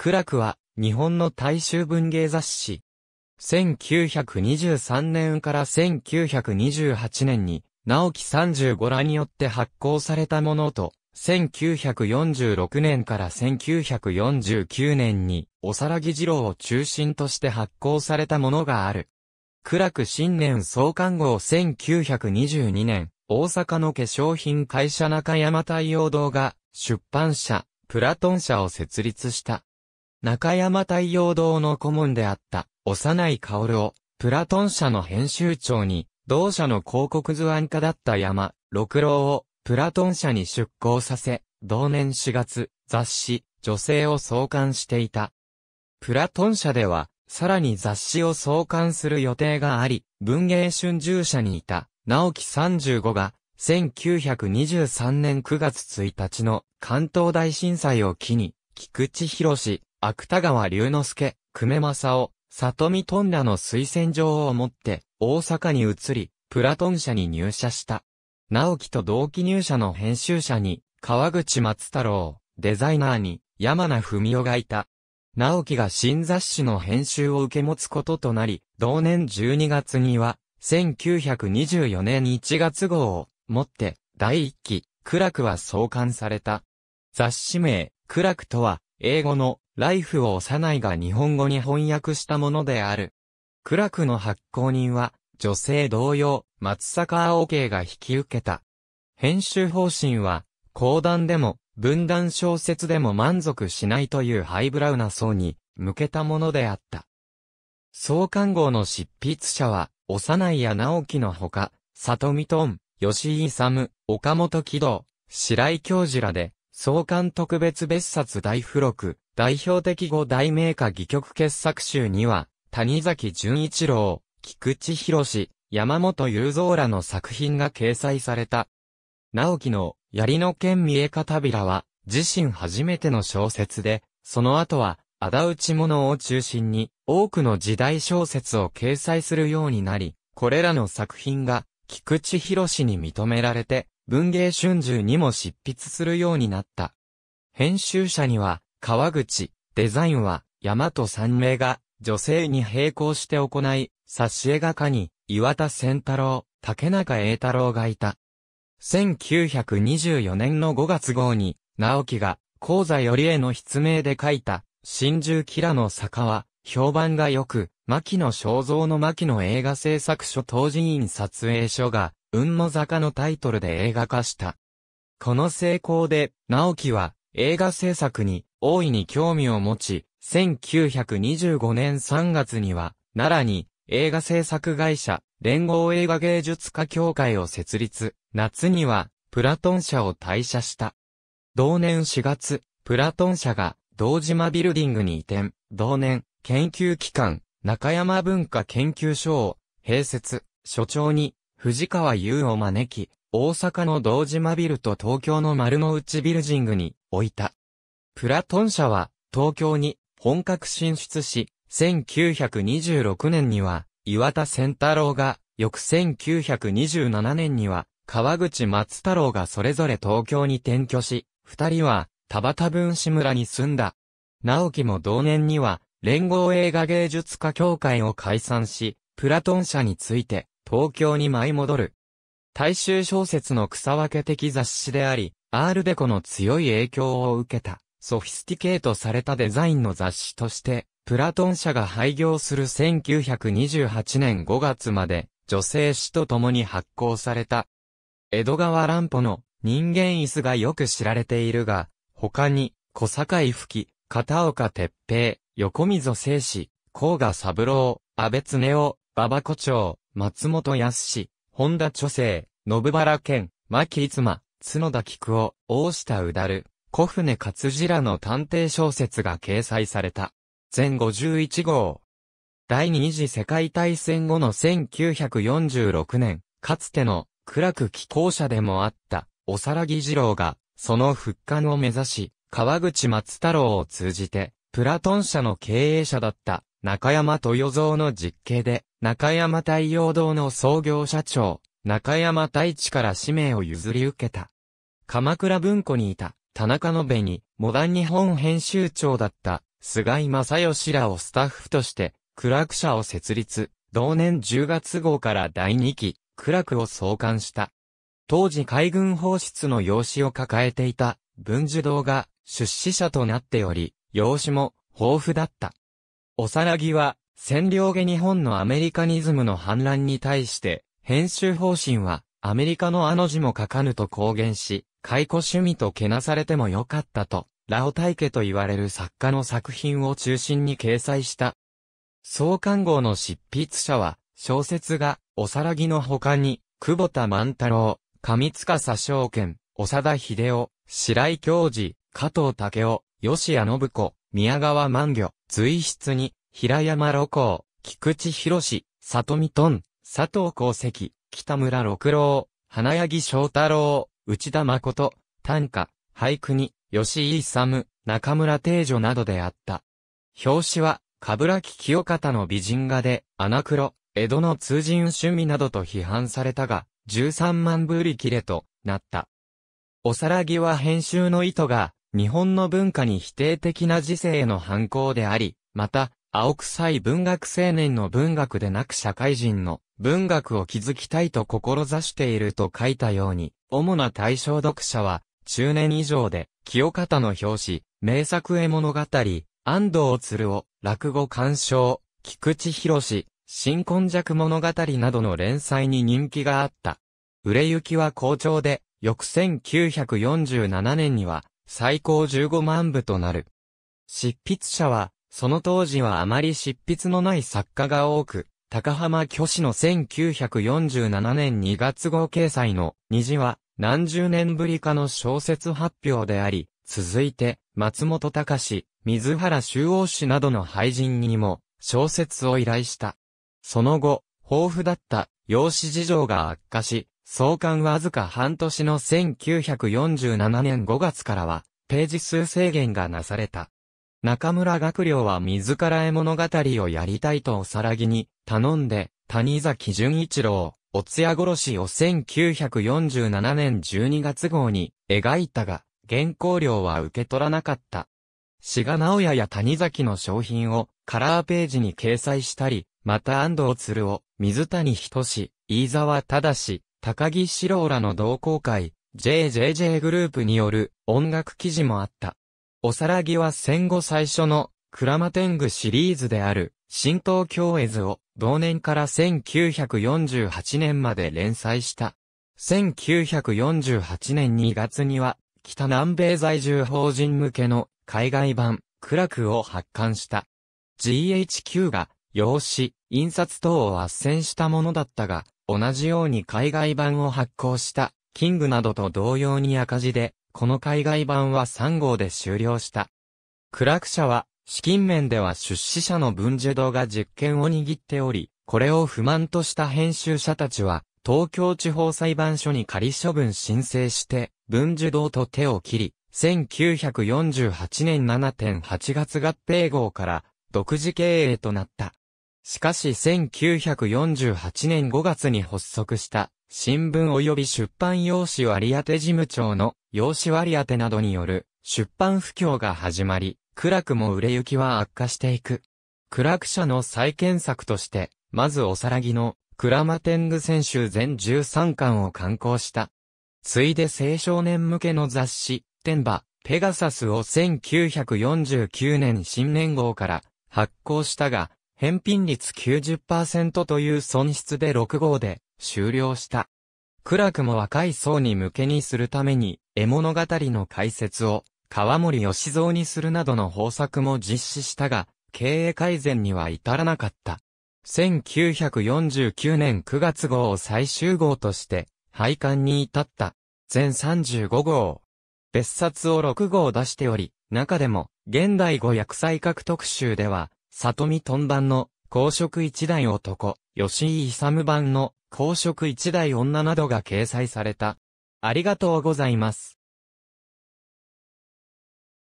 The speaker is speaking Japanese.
苦楽は、日本の大衆文芸雑誌。1923年から1928年に、直木35らによって発行されたものと、1946年から1949年に、おさらぎ二郎を中心として発行されたものがある。苦楽新年創刊号1922年、大阪の化粧品会社中山太陽堂が、出版社、プラトン社を設立した。中山太陽堂の顧問であった、幼い薫を、プラトン社の編集長に、同社の広告図案家だった山、六郎を、プラトン社に出向させ、同年4月、雑誌、女性を創刊していた。プラトン社では、さらに雑誌を創刊する予定があり、文芸春秋社にいた、直木35が、1923年9月1日の関東大震災を機に、菊池博士、芥川龍之介、久米正夫、里見トンらの推薦状を持って、大阪に移り、プラトン社に入社した。直樹と同期入社の編集者に、川口松太郎、デザイナーに、山名文夫がいた。直樹が新雑誌の編集を受け持つこととなり、同年12月には、1924年1月号を、もって、第1期、苦楽は創刊された。雑誌名、苦楽とは、英語の、ライフを幼いが日本語に翻訳したものである。苦楽の発行人は、女性同様、松坂青慶が引き受けた。編集方針は、講談でも、文壇小説でも満足しないというハイブラウな層に、向けたものであった。創刊号の執筆者は、幼いや直樹のほか、里見トン、吉井勇、岡本喜道、白井教授らで、創刊特別別冊大付録、代表的五大名家戯曲傑作集には、谷崎潤一郎、菊池博山本雄三らの作品が掲載された。直樹の、槍の剣見え方びらは、自身初めての小説で、その後は、仇討ち物を中心に、多くの時代小説を掲載するようになり、これらの作品が、菊池博に認められて、文芸春秋にも執筆するようになった。編集者には、川口、デザインは、山と三名が、女性に並行して行い、挿絵画家に、岩田千太郎、竹中栄太郎がいた。1924年の5月号に、直樹が、講座よりへの筆名で書いた、真珠キラの坂は、評判が良く、牧野肖像の牧野映画制作所当事院撮影所が、雲の坂のタイトルで映画化した。この成功で、直樹は、映画制作に大いに興味を持ち、1925年3月には、奈良に映画制作会社、連合映画芸術家協会を設立、夏には、プラトン社を退社した。同年4月、プラトン社が、堂島ビルディングに移転、同年、研究機関、中山文化研究所を、併設、所長に、藤川優を招き、大阪の道島ビルと東京の丸の内ビルジングに置いた。プラトン社は東京に本格進出し、1926年には岩田仙太郎が、翌1927年には川口松太郎がそれぞれ東京に転居し、二人は田畑文志村に住んだ。直樹も同年には連合映画芸術家協会を解散し、プラトン社について東京に舞い戻る。大衆小説の草分け的雑誌であり、アールデコの強い影響を受けた、ソフィスティケートされたデザインの雑誌として、プラトン社が廃業する1928年5月まで、女性誌と共に発行された。江戸川乱歩の人間椅子がよく知られているが、他に、小堺吹き、片岡鉄平、横溝正史、甲賀三郎、安倍恒夫、馬場胡蝶、松本康本田著生、信原健、牧妻、角田菊夫、大下うだる、小船勝次らの探偵小説が掲載された。全51号。第二次世界大戦後の1946年、かつての暗く寄稿者でもあった、おさらぎ二郎が、その復刊を目指し、川口松太郎を通じて、プラトン社の経営者だった、中山豊造の実刑で、中山太陽堂の創業社長、中山太一から使命を譲り受けた。鎌倉文庫にいた、田中延べに、モダン日本編集長だった、菅井正義らをスタッフとして、クラク社を設立、同年10月号から第2期、クラクを創刊した。当時海軍放出の用紙を抱えていた、文殊堂が出資者となっており、用紙も豊富だった。おさらぎは、占領下日本のアメリカニズムの反乱に対して、編集方針は、アメリカのあの字も書かぬと公言し、解雇趣味とけなされてもよかったと、ラオ大家と言われる作家の作品を中心に掲載した。創刊号の執筆者は、小説が、おさらぎの他に、久保田万太郎、上塚佐昌健、長田秀夫、白井教授、加藤武夫、吉谷信子、宮川万魚、随筆に、平山露光、菊池博士、里見トン、佐藤功績、北村六郎、花柳翔太郎、内田誠、短歌、俳句に、吉井勇、中村定女などであった。表紙は、らき清方の美人画で、穴黒、江戸の通人趣味などと批判されたが、13万部売り切れとなった。おさらぎは編集の意図が、日本の文化に否定的な時世への反抗であり、また、青臭い文学青年の文学でなく社会人の文学を築きたいと志していると書いたように、主な対象読者は、中年以上で、清方の表紙、名作絵物語、安藤鶴を、落語鑑賞、菊池博士、新婚弱物語などの連載に人気があった。売れ行きは好調で、翌1947年には、最高15万部となる。執筆者は、その当時はあまり執筆のない作家が多く、高浜巨子の1947年2月号掲載の虹は何十年ぶりかの小説発表であり、続いて松本隆、水原周央氏などの俳人にも小説を依頼した。その後、豊富だった養子事情が悪化し、創刊わずか半年の1947年5月からは、ページ数制限がなされた。中村学良は自ら絵物語をやりたいとおさらぎに頼んで、谷崎潤一郎、おつや殺しを1947年12月号に描いたが、原稿料は受け取らなかった。志賀直也や谷崎の商品をカラーページに掲載したり、また安藤鶴を、水谷仁志、飯沢だし。高木志郎らの同好会、JJJ グループによる音楽記事もあった。おさらぎは戦後最初のクラマテングシリーズである新東京絵図を同年から1948年まで連載した。1948年2月には北南米在住法人向けの海外版クラクを発刊した。GHQ が用紙、印刷等を斡旋したものだったが、同じように海外版を発行した、キングなどと同様に赤字で、この海外版は3号で終了した。クラク社は、資金面では出資者の文受堂が実権を握っており、これを不満とした編集者たちは、東京地方裁判所に仮処分申請して、文受堂と手を切り、1948年7.8月合併号から独自経営となった。しかし1948年5月に発足した新聞及び出版用紙割当事務長の用紙割当などによる出版不況が始まり、暗くも売れ行きは悪化していく。暗く社の再建策として、まずおさらぎのクラマテング選手全13巻を刊行した。ついで青少年向けの雑誌、天馬、ペガサスを1949年新年号から発行したが、返品率90%という損失で6号で終了した。暗くも若い層に向けにするために、絵物語の解説を川森義蔵にするなどの方策も実施したが、経営改善には至らなかった。1949年9月号を最終号として、廃刊に至った。全35号。別冊を6号出しており、中でも、現代語訳再獲特集では、里見んンんの公職一代男、吉井勇版の公職一代女などが掲載された。ありがとうございます。